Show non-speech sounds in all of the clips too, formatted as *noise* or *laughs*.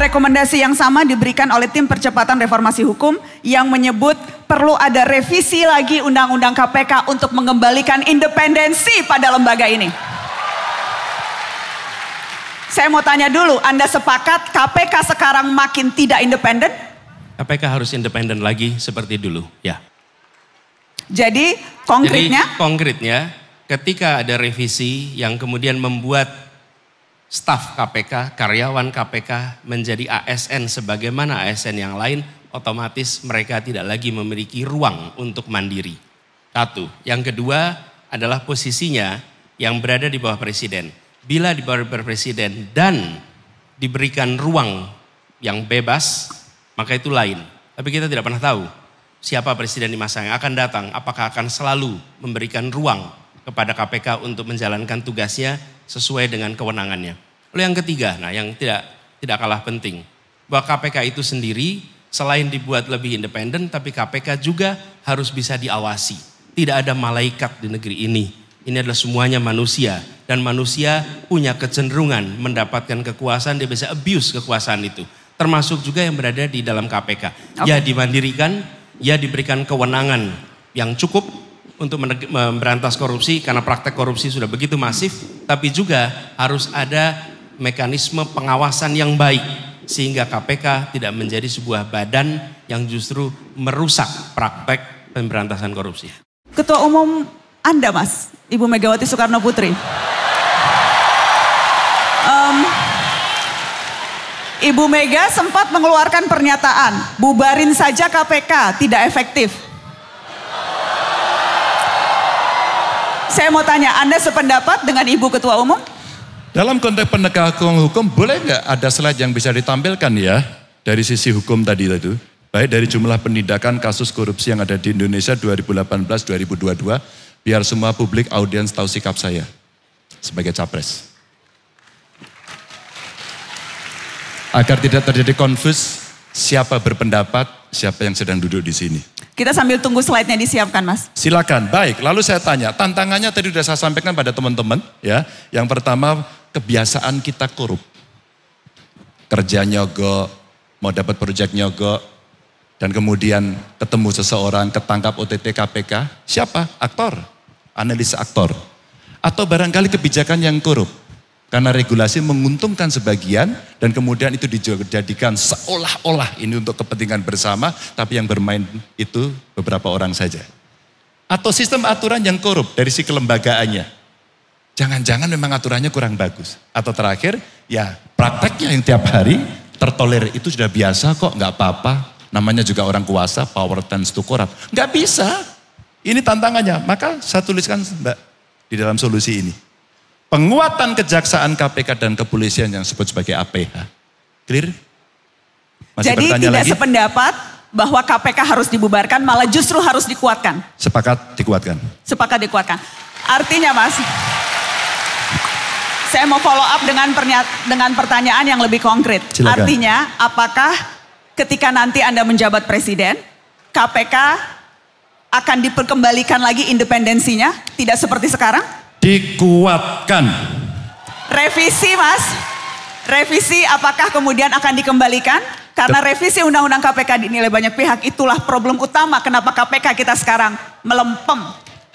rekomendasi yang sama diberikan oleh tim percepatan reformasi hukum yang menyebut perlu ada revisi lagi undang-undang KPK untuk mengembalikan independensi pada lembaga ini. Saya mau tanya dulu, Anda sepakat KPK sekarang makin tidak independen? KPK harus independen lagi seperti dulu, ya. Jadi konkretnya? Jadi konkretnya ketika ada revisi yang kemudian membuat staf KPK, karyawan KPK menjadi ASN sebagaimana ASN yang lain, otomatis mereka tidak lagi memiliki ruang untuk mandiri. Satu. Yang kedua adalah posisinya yang berada di bawah presiden. Bila di bawah presiden dan diberikan ruang yang bebas, maka itu lain. Tapi kita tidak pernah tahu siapa presiden di masa yang akan datang, apakah akan selalu memberikan ruang kepada KPK untuk menjalankan tugasnya sesuai dengan kewenangannya. Lalu yang ketiga, nah yang tidak tidak kalah penting, bahwa KPK itu sendiri selain dibuat lebih independen, tapi KPK juga harus bisa diawasi. Tidak ada malaikat di negeri ini. Ini adalah semuanya manusia dan manusia punya kecenderungan mendapatkan kekuasaan dia bisa abuse kekuasaan itu. Termasuk juga yang berada di dalam KPK. Okay. Ya dimandirikan, ya diberikan kewenangan yang cukup untuk memberantas korupsi karena praktek korupsi sudah begitu masif, tapi juga harus ada mekanisme pengawasan yang baik sehingga KPK tidak menjadi sebuah badan yang justru merusak praktek pemberantasan korupsi. Ketua Umum Anda, Mas, Ibu Megawati Soekarno Putri. Um, Ibu Mega sempat mengeluarkan pernyataan, bubarin saja KPK, tidak efektif. saya mau tanya, Anda sependapat dengan Ibu Ketua Umum? Dalam konteks penegakan hukum, boleh nggak ada slide yang bisa ditampilkan ya dari sisi hukum tadi itu? Baik dari jumlah penindakan kasus korupsi yang ada di Indonesia 2018-2022, biar semua publik audiens tahu sikap saya sebagai capres. Agar tidak terjadi confuse siapa berpendapat, siapa yang sedang duduk di sini. Kita sambil tunggu slide-nya disiapkan, Mas. Silakan. Baik, lalu saya tanya, tantangannya tadi sudah saya sampaikan pada teman-teman, ya. Yang pertama, kebiasaan kita korup. Kerja nyogok, mau dapat proyek nyogok, dan kemudian ketemu seseorang ketangkap OTT KPK, siapa? Aktor, analis aktor. Atau barangkali kebijakan yang korup. Karena regulasi menguntungkan sebagian dan kemudian itu dijadikan seolah-olah ini untuk kepentingan bersama, tapi yang bermain itu beberapa orang saja. Atau sistem aturan yang korup dari si kelembagaannya. Jangan-jangan memang aturannya kurang bagus. Atau terakhir, ya prakteknya yang tiap hari tertolerir itu sudah biasa kok, nggak apa-apa. Namanya juga orang kuasa, power tends to corrupt. Nggak bisa. Ini tantangannya. Maka saya tuliskan, Mbak, di dalam solusi ini penguatan kejaksaan KPK dan kepolisian yang disebut sebagai APH. Clear? Masih Jadi tidak lagi? sependapat bahwa KPK harus dibubarkan, malah justru harus dikuatkan. Sepakat dikuatkan. Sepakat dikuatkan. Artinya Mas, saya mau follow up dengan dengan pertanyaan yang lebih konkret. Silakan. Artinya, apakah ketika nanti Anda menjabat presiden, KPK akan diperkembalikan lagi independensinya, tidak seperti sekarang? dikuatkan. Revisi, Mas. Revisi apakah kemudian akan dikembalikan? Karena revisi undang-undang KPK dinilai banyak pihak itulah problem utama kenapa KPK kita sekarang melempem.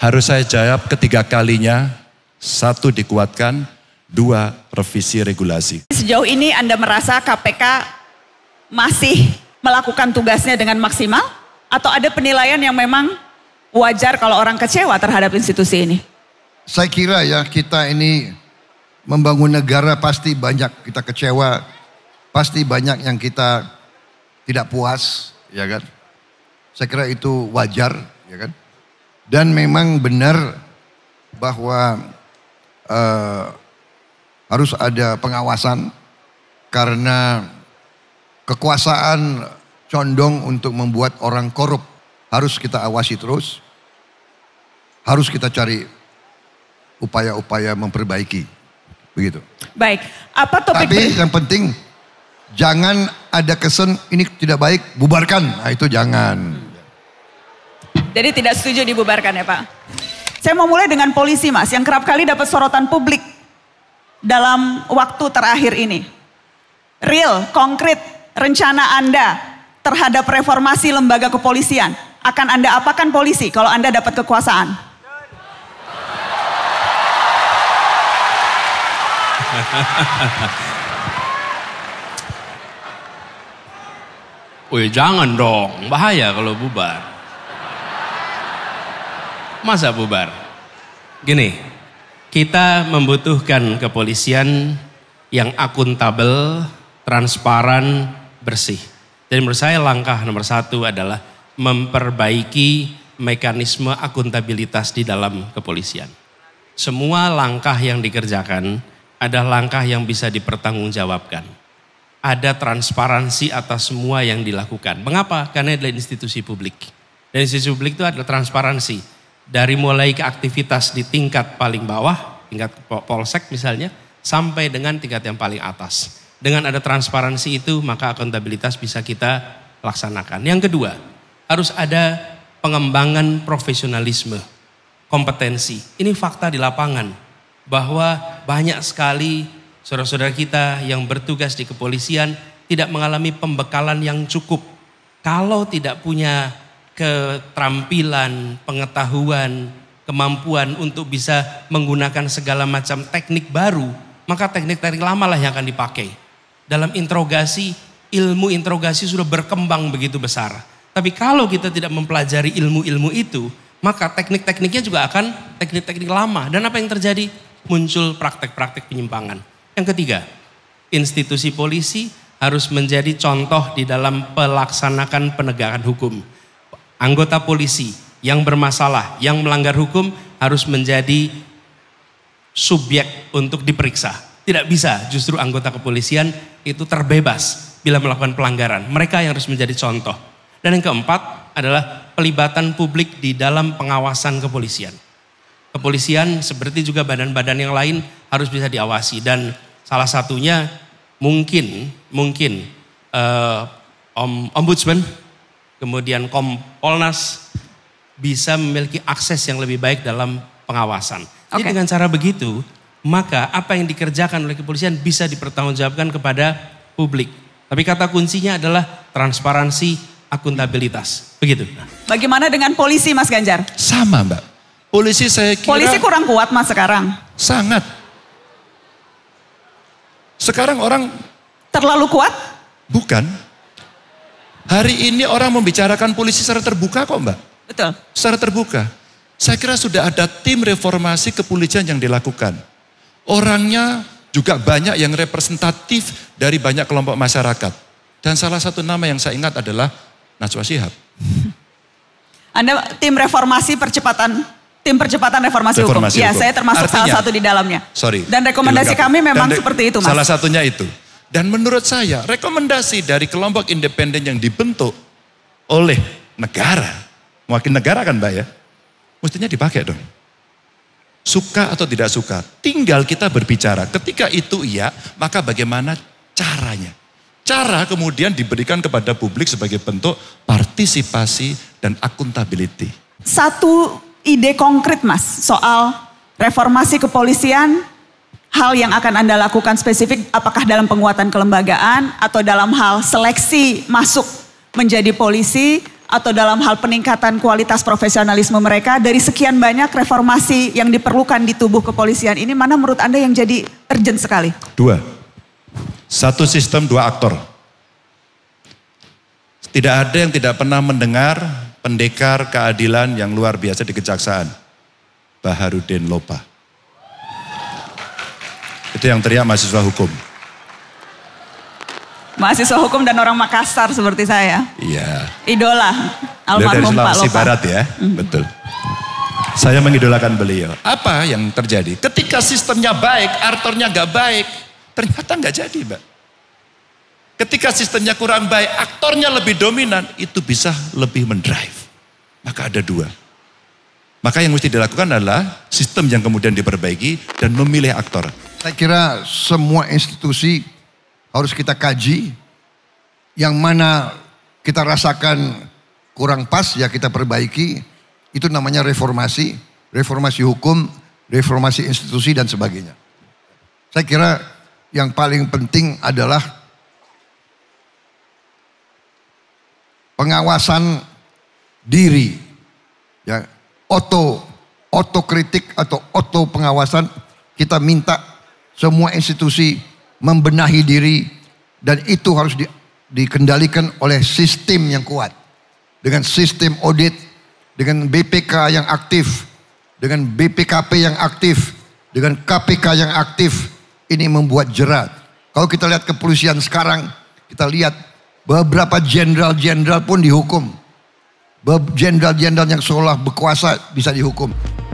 Harus saya jawab ketiga kalinya. Satu dikuatkan, dua revisi regulasi. Sejauh ini Anda merasa KPK masih melakukan tugasnya dengan maksimal? Atau ada penilaian yang memang wajar kalau orang kecewa terhadap institusi ini? Saya kira ya kita ini membangun negara pasti banyak kita kecewa, pasti banyak yang kita tidak puas, ya kan? Saya kira itu wajar, ya kan? Dan memang benar bahwa uh, harus ada pengawasan karena kekuasaan condong untuk membuat orang korup harus kita awasi terus, harus kita cari upaya-upaya memperbaiki. Begitu. Baik, apa topik? Tapi yang penting jangan ada kesan ini tidak baik, bubarkan. Nah itu jangan. Jadi tidak setuju dibubarkan ya Pak. Saya mau mulai dengan polisi Mas, yang kerap kali dapat sorotan publik dalam waktu terakhir ini. Real, konkret, rencana Anda terhadap reformasi lembaga kepolisian. Akan Anda apakan polisi kalau Anda dapat kekuasaan? *laughs* Wih jangan dong, bahaya kalau bubar. Masa bubar? Gini, kita membutuhkan kepolisian yang akuntabel, transparan, bersih. Dan menurut saya langkah nomor satu adalah memperbaiki mekanisme akuntabilitas di dalam kepolisian. Semua langkah yang dikerjakan ada langkah yang bisa dipertanggungjawabkan. Ada transparansi atas semua yang dilakukan. Mengapa? Karena adalah institusi publik. Dan institusi publik itu adalah transparansi. Dari mulai ke aktivitas di tingkat paling bawah, tingkat polsek misalnya, sampai dengan tingkat yang paling atas. Dengan ada transparansi itu, maka akuntabilitas bisa kita laksanakan. Yang kedua, harus ada pengembangan profesionalisme, kompetensi. Ini fakta di lapangan bahwa banyak sekali saudara-saudara kita yang bertugas di kepolisian tidak mengalami pembekalan yang cukup. Kalau tidak punya keterampilan, pengetahuan, kemampuan untuk bisa menggunakan segala macam teknik baru, maka teknik-teknik lama lah yang akan dipakai. Dalam interogasi, ilmu interogasi sudah berkembang begitu besar. Tapi kalau kita tidak mempelajari ilmu-ilmu itu, maka teknik-tekniknya juga akan teknik-teknik lama. Dan apa yang terjadi? muncul praktek-praktek penyimpangan. Yang ketiga, institusi polisi harus menjadi contoh di dalam pelaksanakan penegakan hukum. Anggota polisi yang bermasalah, yang melanggar hukum harus menjadi subjek untuk diperiksa. Tidak bisa justru anggota kepolisian itu terbebas bila melakukan pelanggaran. Mereka yang harus menjadi contoh. Dan yang keempat adalah pelibatan publik di dalam pengawasan kepolisian kepolisian seperti juga badan-badan yang lain harus bisa diawasi dan salah satunya mungkin mungkin uh, om, ombudsman kemudian Kompolnas bisa memiliki akses yang lebih baik dalam pengawasan. Okay. Jadi dengan cara begitu maka apa yang dikerjakan oleh kepolisian bisa dipertanggungjawabkan kepada publik. Tapi kata kuncinya adalah transparansi, akuntabilitas. Begitu. Bagaimana dengan polisi Mas Ganjar? Sama Mbak Polisi saya kira... Polisi kurang kuat mas sekarang? Sangat. Sekarang orang... Terlalu kuat? Bukan. Hari ini orang membicarakan polisi secara terbuka kok mbak. Betul. Secara terbuka. Saya kira sudah ada tim reformasi kepolisian yang dilakukan. Orangnya juga banyak yang representatif dari banyak kelompok masyarakat. Dan salah satu nama yang saya ingat adalah Najwa Shihab. Anda tim reformasi percepatan Tim percepatan reformasi, reformasi ya, hukum. hukum. Ya, saya termasuk Artinya, salah satu di dalamnya. Sorry. Dan rekomendasi dilengkapi. kami memang Dan seperti itu, Mas. Salah satunya itu. Dan menurut saya, rekomendasi dari kelompok independen yang dibentuk oleh negara, mewakili negara kan, Mbak ya, mestinya dipakai dong. Suka atau tidak suka, tinggal kita berbicara. Ketika itu iya, maka bagaimana caranya? Cara kemudian diberikan kepada publik sebagai bentuk partisipasi dan akuntabilitas. Satu ide konkret mas soal reformasi kepolisian, hal yang akan Anda lakukan spesifik apakah dalam penguatan kelembagaan atau dalam hal seleksi masuk menjadi polisi atau dalam hal peningkatan kualitas profesionalisme mereka dari sekian banyak reformasi yang diperlukan di tubuh kepolisian ini mana menurut Anda yang jadi urgent sekali? Dua. Satu sistem dua aktor. Tidak ada yang tidak pernah mendengar pendekar keadilan yang luar biasa di kejaksaan. Baharudin Lopa. Itu yang teriak mahasiswa hukum. Mahasiswa hukum dan orang Makassar seperti saya. Iya. Idola. Almarhum Pak Lopa. Barat ya, mm. betul. Saya mengidolakan beliau. Apa yang terjadi? Ketika sistemnya baik, aktornya gak baik, ternyata gak jadi, Mbak. Ketika sistemnya kurang baik, aktornya lebih dominan, itu bisa lebih mendrive. Maka ada dua. Maka yang mesti dilakukan adalah sistem yang kemudian diperbaiki dan memilih aktor. Saya kira semua institusi harus kita kaji. Yang mana kita rasakan kurang pas ya kita perbaiki. Itu namanya reformasi, reformasi hukum, reformasi institusi dan sebagainya. Saya kira yang paling penting adalah pengawasan diri. Ya, auto otokritik atau auto pengawasan kita minta semua institusi membenahi diri dan itu harus di, dikendalikan oleh sistem yang kuat dengan sistem audit dengan BPK yang aktif dengan BPKP yang aktif dengan KPK yang aktif ini membuat jerat kalau kita lihat kepolisian sekarang kita lihat beberapa jenderal-jenderal pun dihukum jenderal-jenderal yang seolah berkuasa bisa dihukum.